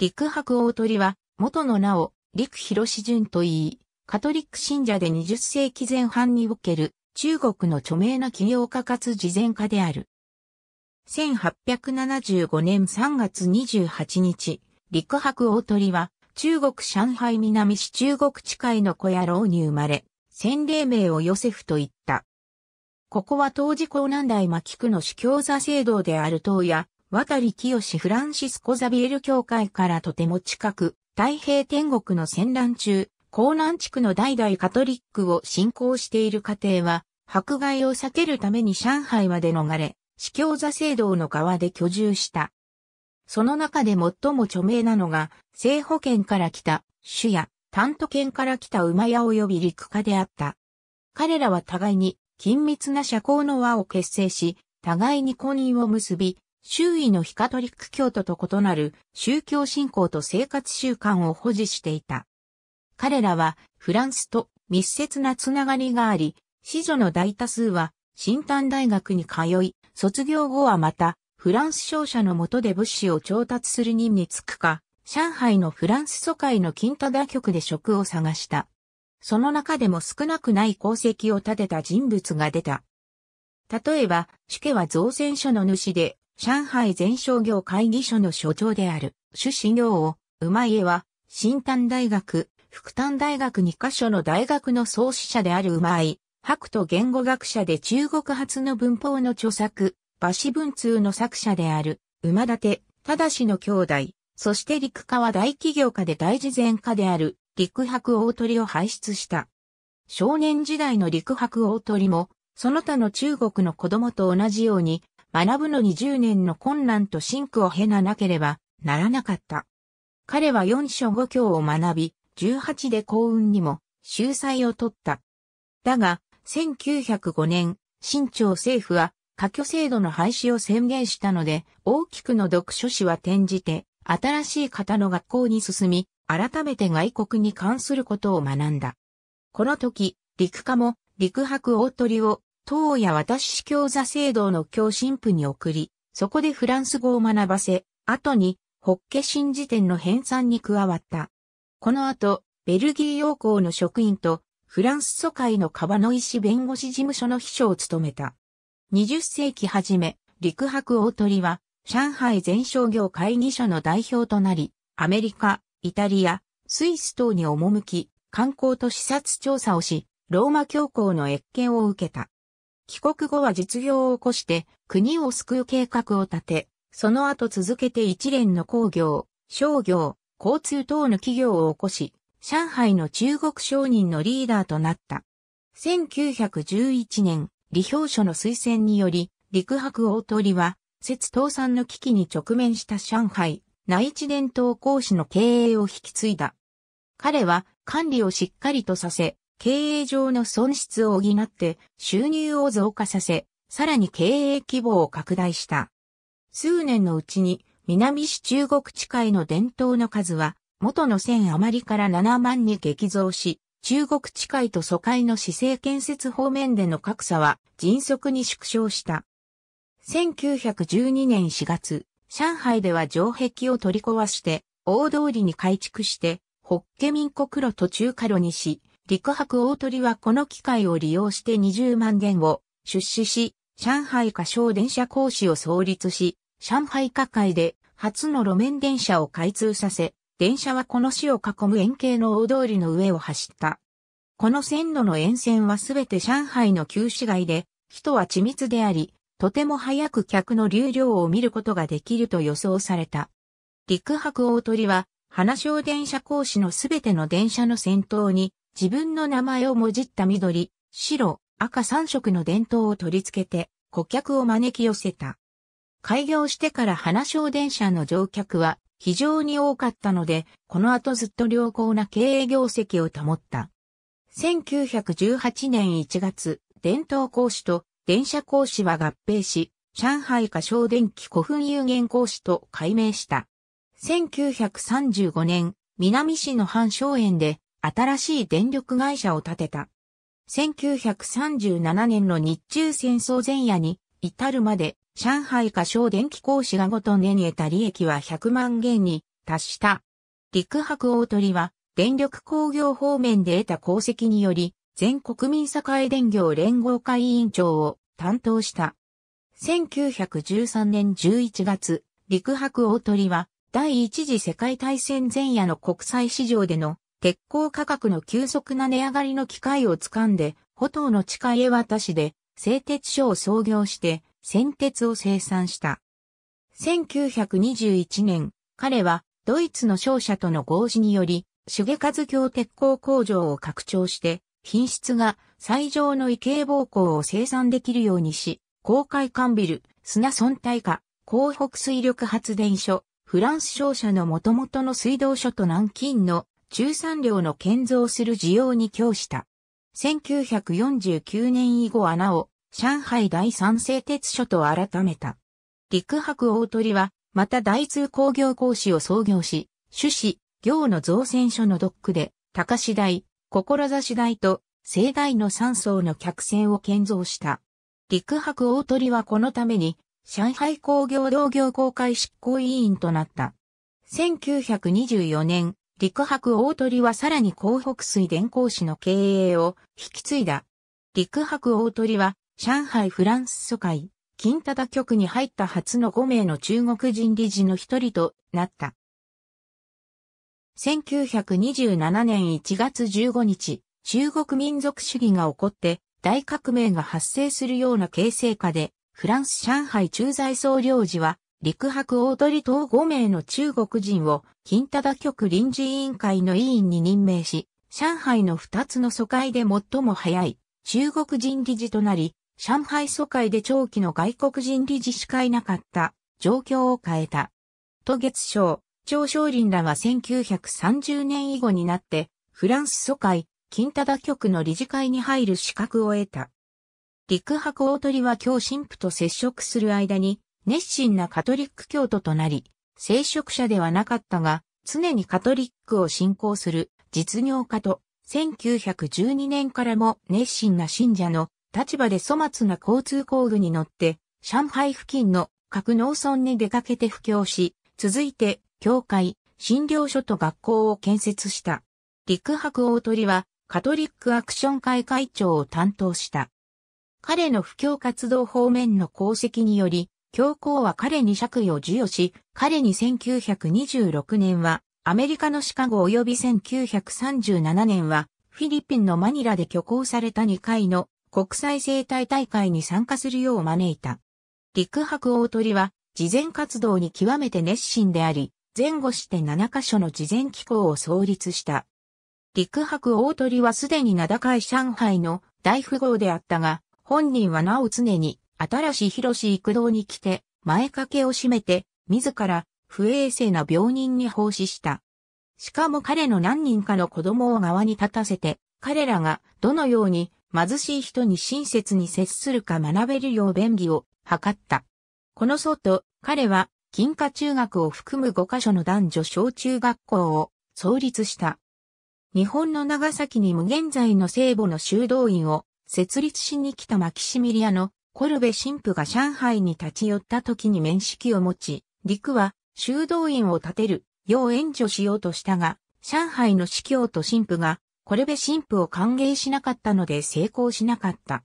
陸白大鳥は、元の名を、陸広順と言い、カトリック信者で20世紀前半における、中国の著名な企業家かつ慈善家である。1875年3月28日、陸白大鳥は、中国上海南市中国地界の小野郎に生まれ、洗礼名をヨセフと言った。ここは当時江南大牧区の主教座制度である東野、渡り清フランシスコ・ザビエル教会からとても近く、太平天国の戦乱中、江南地区の代々カトリックを信仰している家庭は、迫害を避けるために上海まで逃れ、司教座聖堂の側で居住した。その中で最も著名なのが、西保県から来た、主や、丹都県から来た馬屋及び陸家であった。彼らは互いに、緊密な社交の輪を結成し、互いに婚姻を結び、周囲のヒカトリック教徒と異なる宗教信仰と生活習慣を保持していた。彼らはフランスと密接なつながりがあり、子女の大多数は新丹大学に通い、卒業後はまたフランス商社の下で物資を調達する任に就くか、上海のフランス疎開の金太田局で職を探した。その中でも少なくない功績を立てた人物が出た。例えば、主家は造船所の主で、上海全商業会議所の所長である、朱子行を、馬家は、新丹大学、福丹大学2カ所の大学の創始者である馬井、白と言語学者で中国発の文法の著作、馬氏文通の作者である、馬立、しの兄弟、そして陸家は大企業家で大事前家である、陸白大鳥を輩出した。少年時代の陸白大鳥も、その他の中国の子供と同じように、学ぶのに10年の困難と深苦を経ななければならなかった。彼は四書五教を学び、18で幸運にも秀才を取った。だが、1905年、新朝政府は、科挙制度の廃止を宣言したので、大きくの読書誌は転じて、新しい方の学校に進み、改めて外国に関することを学んだ。この時、陸科も陸博大鳥を当夜私司教座聖堂の教神父に送り、そこでフランス語を学ばせ、後に、ホッケ新事典の編纂に加わった。この後、ベルギー王公の職員と、フランス疎開のカバノイ氏弁護士事務所の秘書を務めた。20世紀初め、陸白大鳥は、上海全商業会議所の代表となり、アメリカ、イタリア、スイス等に赴き、観光と視察調査をし、ローマ教皇の越見を受けた。帰国後は実業を起こして国を救う計画を立て、その後続けて一連の工業、商業、交通等の企業を起こし、上海の中国商人のリーダーとなった。1911年、李氷書の推薦により、陸白大鳥は、節倒産の危機に直面した上海、内地伝統講師の経営を引き継いだ。彼は管理をしっかりとさせ、経営上の損失を補って収入を増加させ、さらに経営規模を拡大した。数年のうちに南市中国地界の伝統の数は元の1000余りから7万に激増し、中国地界と疎開の市政建設方面での格差は迅速に縮小した。1912年4月、上海では城壁を取り壊して、大通りに改築して、ホッケ民国路途中下路にし、陸博大鳥はこの機会を利用して20万元を出資し、上海下小電車講師を創立し、上海下界で初の路面電車を開通させ、電車はこの市を囲む円形の大通りの上を走った。この線路の沿線はすべて上海の旧市街で、人は緻密であり、とても早く客の流量を見ることができると予想された。陸博大鳥は、花小電車講師のすべての電車の先頭に、自分の名前をもじった緑、白、赤3色の伝統を取り付けて、顧客を招き寄せた。開業してから花小電車の乗客は非常に多かったので、この後ずっと良好な経営業績を保った。1918年1月、伝統講師と電車講師は合併し、上海下小電気古墳有限講師と改名した。1935年、南市の半荘園で新しい電力会社を建てた。1937年の日中戦争前夜に至るまで上海過小電気工師がごと年に得た利益は100万元に達した。陸博大鳥は電力工業方面で得た功績により全国民社会電業連合会委員長を担当した。1913年11月、陸博大鳥は第一次世界大戦前夜の国際市場での鉄鋼価格の急速な値上がりの機会を掴んで、歩頭の地下へ渡しで、製鉄所を創業して、先鉄を生産した。1921年、彼は、ドイツの商社との合事により、重和京鉄鋼工場を拡張して、品質が最上の異形暴行を生産できるようにし、公開缶ビル、砂損体化、港北水力発電所、フランス商社の元々の水道所と南京の中山寮の建造する需要に供した。1949年以後穴を上海第三製鉄所と改めた。陸博大鳥は、また大通工業講師を創業し、種子、行の造船所のドックで、高志台、志台と、盛大の3層の客船を建造した。陸博大鳥はこのために、上海工業同業公開執行委員となった。1924年、陸博大鳥はさらに広北水電工士の経営を引き継いだ。陸博大鳥は上海フランス疎開、金田局に入った初の5名の中国人理事の一人となった。1927年1月15日、中国民族主義が起こって大革命が発生するような形成下で、フランス上海駐在総領事は陸博大鳥等5名の中国人を、金田局臨時委員会の委員に任命し、上海の2つの疎開で最も早い中国人理事となり、上海疎開で長期の外国人理事しかいなかった状況を変えた。都月省、張少林らは1930年以後になって、フランス疎開、金田局の理事会に入る資格を得た。陸博大鳥は京神父と接触する間に、熱心なカトリック教徒となり、聖職者ではなかったが、常にカトリックを信仰する実業家と、1912年からも熱心な信者の立場で粗末な交通工具に乗って、上海付近の各農村に出かけて布教し、続いて、教会、診療所と学校を建設した。陸白大鳥は、カトリックアクション会会長を担当した。彼の布教活動方面の功績により、教皇は彼に釈位を授与し、彼に1926年はアメリカのシカゴ及び1937年はフィリピンのマニラで挙行された2回の国際生態大会に参加するよう招いた。陸白大鳥は事前活動に極めて熱心であり、前後して7カ所の事前機構を創立した。陸白大鳥はすでに名高い上海の大富豪であったが、本人はなお常に新しい広し育道に来て、前掛けを閉めて、自ら、不衛生な病人に奉仕した。しかも彼の何人かの子供を側に立たせて、彼らがどのように貧しい人に親切に接するか学べるよう便宜を図った。この外、と、彼は、金華中学を含む5カ所の男女小中学校を創立した。日本の長崎に無限在の聖母の修道院を設立しに来たマキシミリアのコルベ神父が上海に立ち寄った時に面識を持ち、陸は修道院を建てるよう援助しようとしたが、上海の司教と神父がコルベ神父を歓迎しなかったので成功しなかった。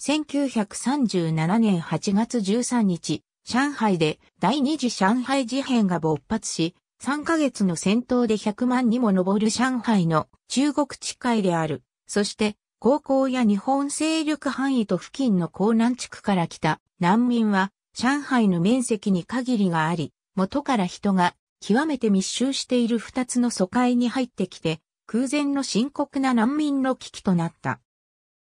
1937年8月13日、上海で第二次上海事変が勃発し、3ヶ月の戦闘で100万にも上る上海の中国地界である。そして高校や日本勢力範囲と付近の江南地区から来た難民は上海の面積に限りがあり、元から人が極めて密集している二つの疎開に入ってきて、空前の深刻な難民の危機となった。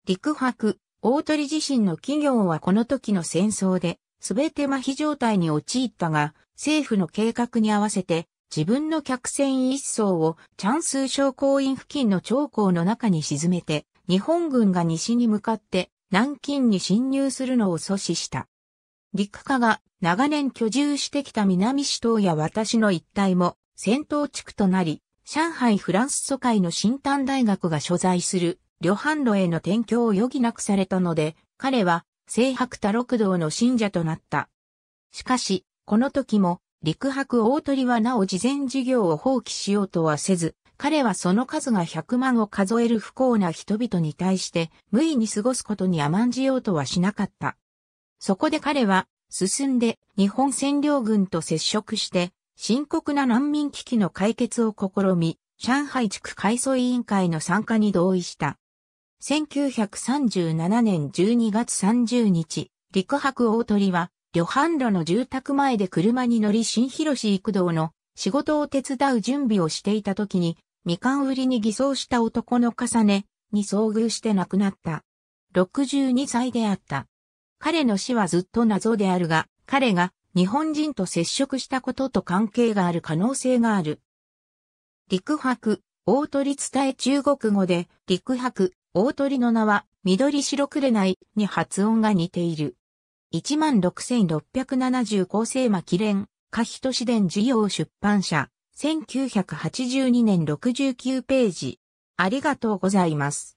陸白、大鳥自身の企業はこの時の戦争で、全て麻痺状態に陥ったが、政府の計画に合わせて、自分の客船一艘をチャンスー商工院付近の長江の中に沈めて、日本軍が西に向かって南京に侵入するのを阻止した。陸家が長年居住してきた南市東や私の一帯も戦闘地区となり、上海フランス疎開の新丹大学が所在する旅販路への転居を余儀なくされたので、彼は聖白多六道の信者となった。しかし、この時も陸白大鳥はなお事前事業を放棄しようとはせず、彼はその数が100万を数える不幸な人々に対して無意に過ごすことに甘んじようとはしなかった。そこで彼は進んで日本占領軍と接触して深刻な難民危機の解決を試み、上海地区改装委員会の参加に同意した。1937年12月30日、陸白大鳥は、旅伴路の住宅前で車に乗り新広市育道の仕事を手伝う準備をしていた時に、みかん売りに偽装した男の重ねに遭遇して亡くなった。62歳であった。彼の死はずっと謎であるが、彼が日本人と接触したことと関係がある可能性がある。陸白、大鳥伝え中国語で、陸白、大鳥の名は、緑白くれないに発音が似ている。16,670世紀連、可否都市伝事業出版社。1982年69ページ。ありがとうございます。